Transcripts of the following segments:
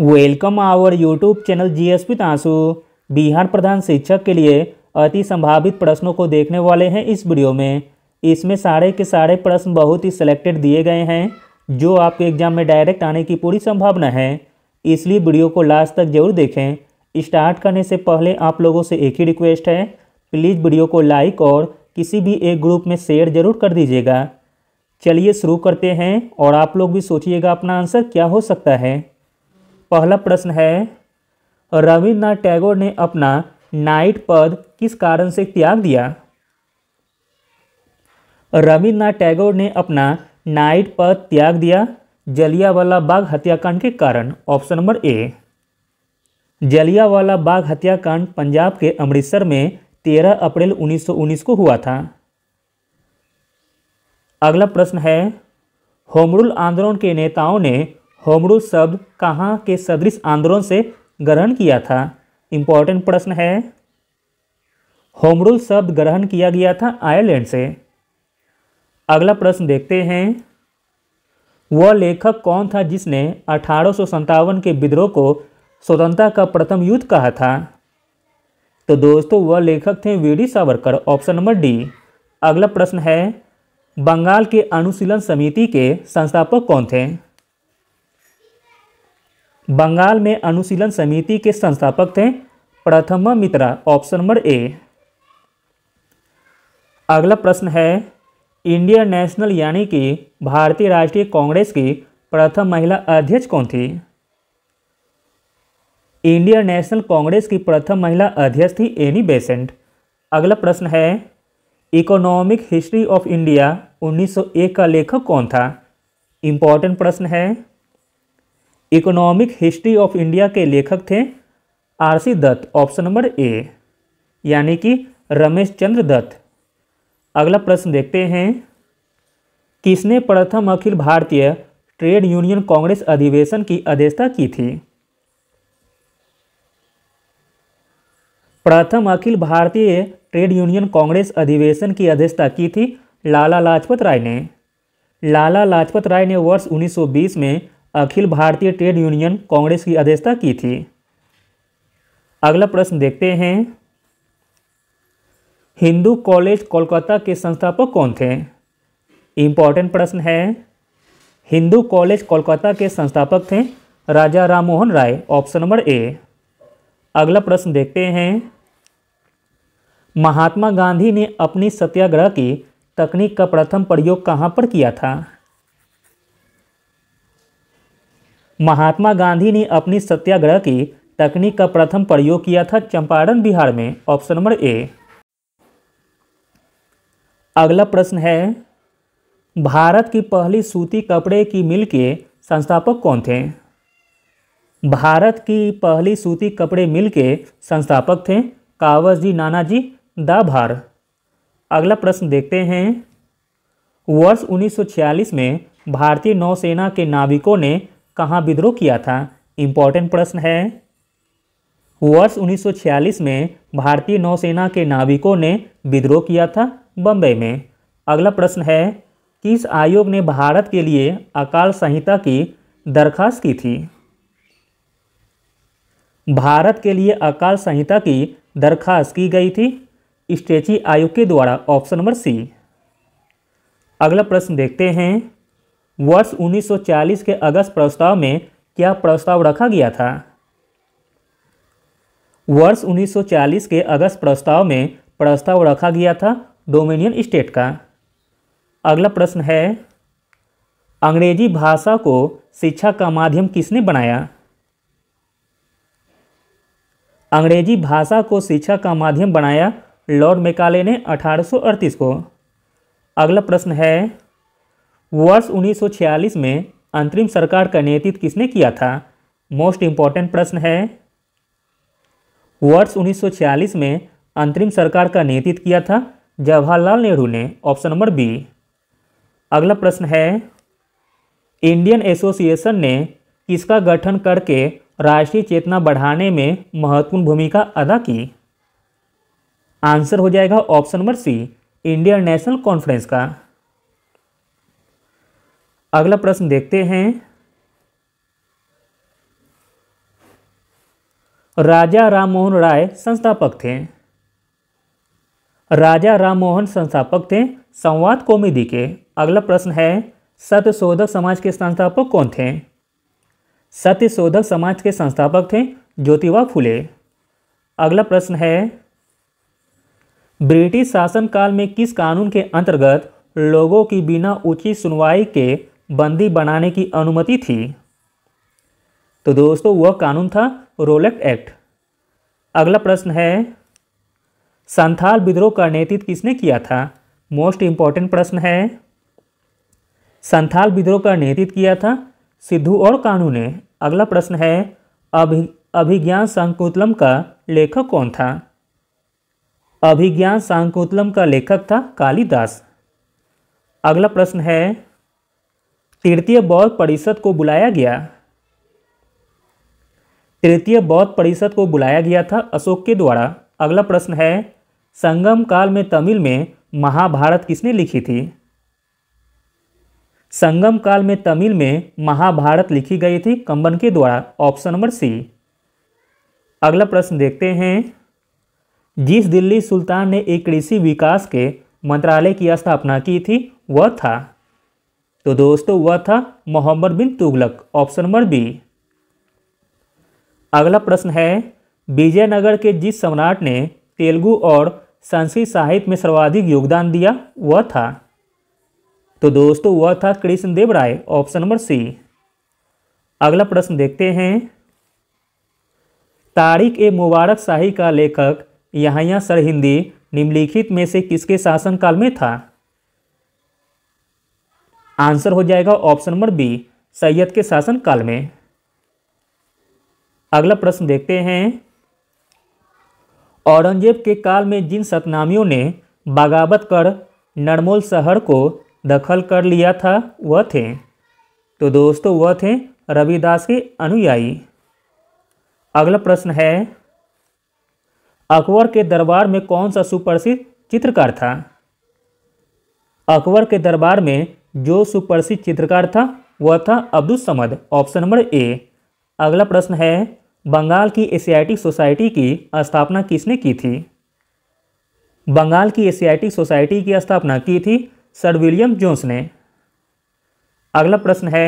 welcome our YouTube channel G S P तांसू बिहार प्रधान शिक्षक के लिए अति संभावित प्रश्नों को देखने वाले हैं इस वीडियो में इसमें सारे के सारे प्रश्न बहुत ही सिलेक्टेड दिए गए हैं जो आपके एग्जाम में डायरेक्ट आने की पूरी संभावना है इसलिए वीडियो को लास्ट तक जरूर देखें स्टार्ट करने से पहले आप लोगों से एक ही रिक्वेस्ट है प्लीज़ वीडियो को लाइक और किसी भी एक ग्रुप में शेयर जरूर कर दीजिएगा चलिए शुरू करते हैं और आप लोग भी सोचिएगा अपना आंसर क्या हो सकता है पहला प्रश्न है रविन्द्रनाथ टैगोर ने अपना नाइट पद किस कारण से त्याग दिया रविन्द्रनाथ टैगोर ने अपना नाइट पद त्याग दिया जलियावाला बाग हत्याकांड के कारण option number A Jallianwala Bagh हत्याकांड पंजाब के अमृतसर में 13 अप्रैल 1919 को हुआ था अगला प्रश्न है होमरुल आंदोलन के नेताओं ने होमरू शब्द कहाँ के सदृश आंदोलन से ग्रहण किया था इंपॉर्टेंट प्रश्न है होमरुल शब्द ग्रहण किया गया था आयरलैंड से अगला प्रश्न देखते हैं वह लेखक कौन था जिसने अठारह के विद्रोह को स्वतंत्रता का प्रथम युद्ध कहा था तो दोस्तों वह लेखक थे V D Savarkar option number D अगला प्रश्न है बंगाल के अनुशीलन समिति के संस्थापक कौन थे बंगाल में अनुशीलन समिति के संस्थापक थे प्रथम मित्रा ऑप्शन नंबर ए अगला प्रश्न है इंडियन नेशनल यानी कि भारतीय राष्ट्रीय कांग्रेस की प्रथम महिला अध्यक्ष कौन थी इंडियन नेशनल कांग्रेस की प्रथम महिला अध्यक्ष थी एनी बेसेंट अगला प्रश्न है इकोनॉमिक हिस्ट्री ऑफ इंडिया 1901 का लेखक कौन था इंपॉर्टेंट प्रश्न है इकोनॉमिक हिस्ट्री ऑफ इंडिया के लेखक थे R C Dutt option number A यानी कि रमेश चंद्र दत्त अगला प्रश्न देखते हैं किसने प्रथम अखिल भारतीय ट्रेड यूनियन कांग्रेस अधिवेशन की अध्यक्षता की थी प्रथम अखिल भारतीय ट्रेड यूनियन कांग्रेस अधिवेशन की अध्यक्षता की थी लाला लाजपत राय ने लाला लाजपत राय ने वर्ष 1920 में अखिल भारतीय ट्रेड यूनियन कांग्रेस की अध्यक्षता की थी अगला प्रश्न देखते हैं हिंदू कॉलेज कोलकाता के संस्थापक कौन थे इंपॉर्टेंट प्रश्न है हिंदू कॉलेज कोलकाता के संस्थापक थे Raja Ram Mohan Roy option number A अगला प्रश्न देखते हैं महात्मा गांधी ने अपनी सत्याग्रह की तकनीक का प्रथम प्रयोग कहाँ पर किया था महात्मा गांधी ने अपनी सत्याग्रह की तकनीक का प्रथम प्रयोग किया था चंपारण बिहार में ऑप्शन नंबर ए अगला प्रश्न है भारत की पहली सूती कपड़े की मिल के संस्थापक कौन थे भारत की पहली सूती कपड़े मिल के संस्थापक थे कावस जी नाना जी दाभार अगला प्रश्न देखते हैं वर्ष 1946 में भारतीय नौसेना के नाविकों ने कहाँ विद्रोह किया था इम्पॉर्टेंट प्रश्न है वर्ष 1946 में भारतीय नौसेना के नाविकों ने विद्रोह किया था बम्बई में अगला प्रश्न है किस आयोग ने भारत के लिए अकाल संहिता की दरखास्त की थी भारत के लिए अकाल संहिता की दरखास्त की गई थी स्टेची आयोग के द्वारा ऑप्शन नंबर सी अगला प्रश्न देखते हैं वर्ष 1940 के अगस्त प्रस्ताव में क्या प्रस्ताव रखा गया था वर्ष 1940 के अगस्त प्रस्ताव में प्रस्ताव रखा गया था डोमिनियन स्टेट का अगला प्रश्न है अंग्रेजी भाषा को शिक्षा का माध्यम किसने बनाया अंग्रेजी भाषा को शिक्षा का माध्यम बनाया लॉर्ड मेकाले ने अठारह को अगला प्रश्न है वर्ष 1946 में अंतरिम सरकार का नेतृत्व किसने किया था मोस्ट इम्पॉर्टेंट प्रश्न है वर्ष 1946 में अंतरिम सरकार का नेतृत्व किया था जवाहरलाल नेहरू ने ऑप्शन नंबर बी अगला प्रश्न है इंडियन एसोसिएशन ने किसका गठन करके राष्ट्रीय चेतना बढ़ाने में महत्वपूर्ण भूमिका अदा की आंसर हो जाएगा option number C Indian National Conference का अगला प्रश्न देखते हैं राजा राम मोहन राय संस्थापक थे राजा राम मोहन संस्थापक थे संवाद कॉमेडी के अगला प्रश्न है सत्यशोधक समाज के संस्थापक कौन थे सत्यशोधक समाज के संस्थापक थे ज्योतिबा फुले अगला प्रश्न है ब्रिटिश शासनकाल में किस कानून के अंतर्गत लोगों की बिना उचित सुनवाई के बंदी बनाने की अनुमति थी तो दोस्तों वह कानून था रोलेक्ट एक्ट अगला प्रश्न है संथाल विद्रोह का नेतृत्व किसने किया था मोस्ट इंपॉर्टेंट प्रश्न है संथाल विद्रोह का नेतृत्व किया था सिद्धू और कानू ने अगला प्रश्न है अभि अभिज्ञान सांकुतलम का लेखक कौन था अभिज्ञान सांकुतलम का लेखक था कालिदास अगला प्रश्न है तृतीय बौद्ध परिषद को बुलाया गया तृतीय बौद्ध परिषद को बुलाया गया था अशोक के द्वारा अगला प्रश्न है संगम काल में तमिल में महाभारत किसने लिखी थी संगम काल में तमिल में महाभारत लिखी गई थी कंबन के द्वारा ऑप्शन नंबर सी अगला प्रश्न देखते हैं जिस दिल्ली सुल्तान ने एक कृषि विकास के मंत्रालय की स्थापना की थी वह था तो दोस्तों वह था Mohammad bin Tughlaq option number B अगला प्रश्न है विजयनगर के जिस सम्राट ने तेलुगु और संस्कृत साहित्य में सर्वाधिक योगदान दिया वह था तो दोस्तों वह था Krishnadeva Raya option number C अगला प्रश्न देखते हैं तारिक ए मुबारक शाही का लेखक यहाँ सरहिंदी निम्नलिखित में से किसके शासनकाल में था आंसर हो जाएगा ऑप्शन नंबर बी सैयद के शासन काल में अगला प्रश्न देखते हैं औरंगजेब के काल में जिन सतनामियों ने बगावत कर नरमोल शहर को दखल कर लिया था वह थे तो दोस्तों वह थे रविदास के अनुयायी अगला प्रश्न है अकबर के दरबार में कौन सा सुप्रसिद्ध चित्रकार था अकबर के दरबार में जो सुप्रसिद्ध चित्रकार था वह था Abdul Samad option number A अगला प्रश्न है बंगाल की एशियाटिक सोसाइटी की स्थापना किसने की थी बंगाल की एशियाटिक सोसाइटी की स्थापना की थी सर विलियम जोन्स ने अगला प्रश्न है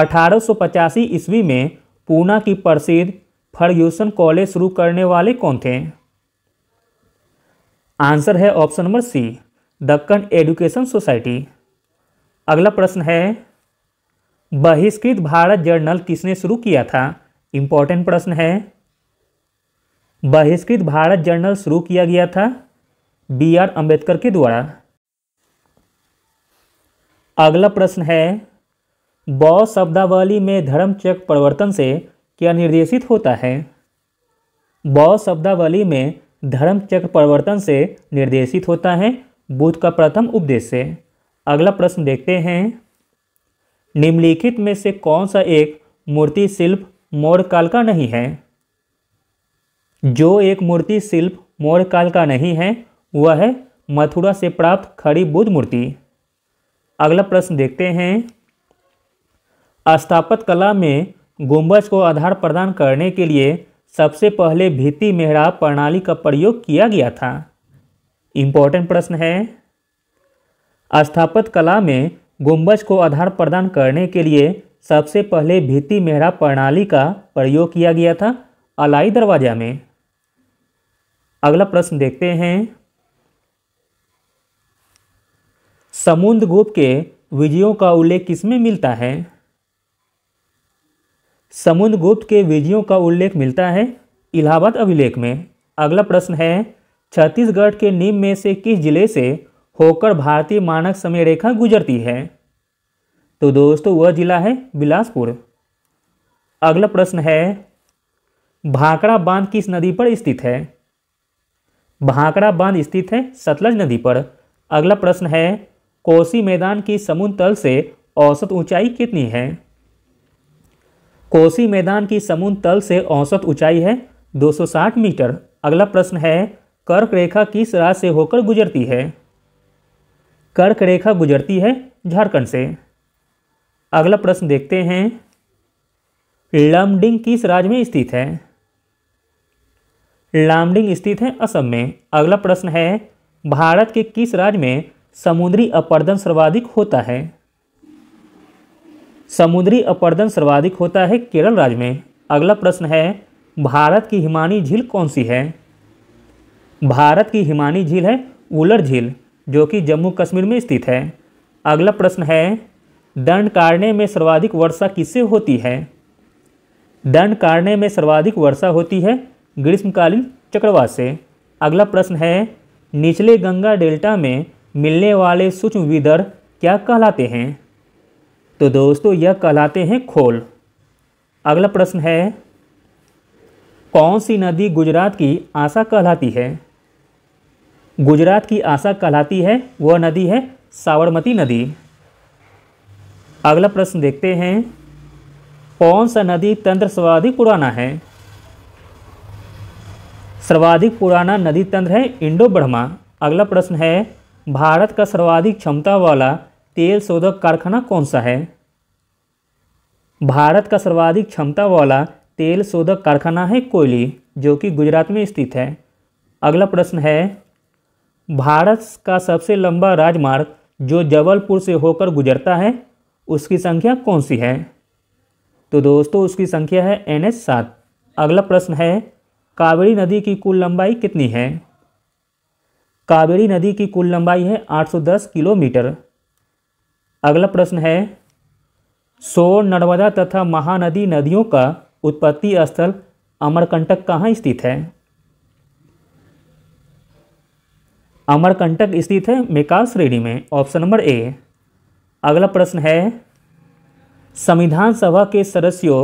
अठारह ईस्वी में पूना की प्रसिद्ध फर्ग्यूसन कॉलेज शुरू करने वाले कौन थे आंसर है option number C Deccan education society अगला प्रश्न है बहिष्कृत भारत जर्नल किसने शुरू किया था इंपॉर्टेंट प्रश्न है बहिष्कृत भारत जर्नल शुरू किया गया था बी आर अम्बेडकर के द्वारा अगला प्रश्न है बौ शब्दावली में धर्मचक परिवर्तन से क्या निर्देशित होता है बौ शब्दावली में धर्मचक्र परिवर्तन से निर्देशित होता है बुद्ध का प्रथम उपदेश से अगला प्रश्न देखते हैं निम्नलिखित में से कौन सा एक मूर्ति शिल्प काल का नहीं है जो एक मूर्ति शिल्प काल का नहीं है वह है मथुरा से प्राप्त खड़ी बुद्ध मूर्ति अगला प्रश्न देखते हैं स्थापत कला में गुंबज को आधार प्रदान करने के लिए सबसे पहले भित्ति मेहराब प्रणाली का प्रयोग किया गया था इम्पोर्टेंट प्रश्न है स्थापत कला में गुंबज को आधार प्रदान करने के लिए सबसे पहले भित्ति मेहरा प्रणाली का प्रयोग किया गया था अलाई दरवाजा में अगला प्रश्न देखते हैं समुद्र गुप्त के विजयों का उल्लेख किसमें मिलता है समुद्र गुप्त के विजयों का उल्लेख मिलता है इलाहाबाद अभिलेख में अगला प्रश्न है छत्तीसगढ़ के निम्न में से किस जिले से होकर भारतीय मानक समय रेखा गुजरती है तो दोस्तों वह जिला है बिलासपुर अगला प्रश्न है भाकड़ा बांध किस नदी पर स्थित है भाकड़ा बांध स्थित है सतलज नदी पर अगला प्रश्न है कोसी मैदान की समुद्र तल से औसत ऊंचाई कितनी है कोसी मैदान की समुद्र तल से औसत ऊंचाई है 260 मीटर अगला प्रश्न है कर्क रेखा किस राज्य से होकर गुजरती है कर्क रेखा गुजरती है झारखंड से अगला प्रश्न देखते हैं लामडिंग किस राज्य में स्थित है लामडिंग स्थित है असम में अगला प्रश्न है भारत के किस राज्य में समुद्री अपर्दन सर्वाधिक होता है समुद्री अपर्दन सर्वाधिक होता है केरल राज्य में अगला प्रश्न है भारत की हिमानी झील कौन सी है भारत की हिमानी झील है उलर झील जो कि जम्मू कश्मीर में स्थित है अगला प्रश्न है दंड काटने में सर्वाधिक वर्षा किससे होती है दंड काटने में सर्वाधिक वर्षा होती है ग्रीष्मकालीन चक्रवात से अगला प्रश्न है निचले गंगा डेल्टा में मिलने वाले सूक्ष्म विदर क्या कहलाते हैं तो दोस्तों यह कहलाते हैं खोल अगला प्रश्न है कौन सी नदी गुजरात की आशा कहलाती है गुजरात की आशा कहलाती है वह नदी है साबरमती नदी अगला प्रश्न देखते हैं कौन सा नदी तंत्र सर्वाधिक पुराना है सर्वाधिक पुराना नदी तंत्र है इंडो ब्रह्मा अगला प्रश्न है भारत का सर्वाधिक क्षमता वाला तेल शोधक कारखाना कौन सा है भारत का सर्वाधिक क्षमता वाला तेल शोधक कारखाना है कोयली जो कि गुजरात में स्थित है अगला प्रश्न है भारत का सबसे लंबा राजमार्ग जो जबलपुर से होकर गुजरता है उसकी संख्या कौन सी है तो दोस्तों उसकी संख्या है एन एच सात अगला प्रश्न है कावेरी नदी की कुल लंबाई कितनी है कावेरी नदी की कुल लंबाई है 810 किलोमीटर अगला प्रश्न है सोर नर्मदा तथा महानदी नदियों का उत्पत्ति स्थल अमरकंटक कहाँ स्थित है अमरकंटक स्थित है मेकाल श्रेणी में ऑप्शन नंबर ए अगला प्रश्न है संविधान सभा के सदस्यों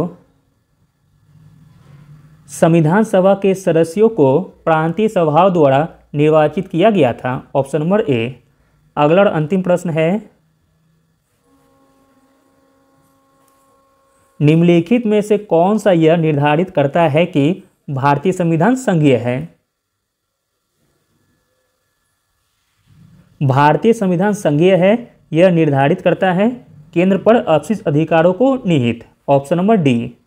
संविधान सभा के सदस्यों को प्रांतीय सभाओं द्वारा निर्वाचित किया गया था ऑप्शन नंबर ए अगला और अंतिम प्रश्न है निम्नलिखित में से कौन सा यह निर्धारित करता है कि भारतीय संविधान संघीय है भारतीय संविधान संघीय है यह निर्धारित करता है केंद्र पर अपशिष्ट अधिकारों को निहित ऑप्शन नंबर डी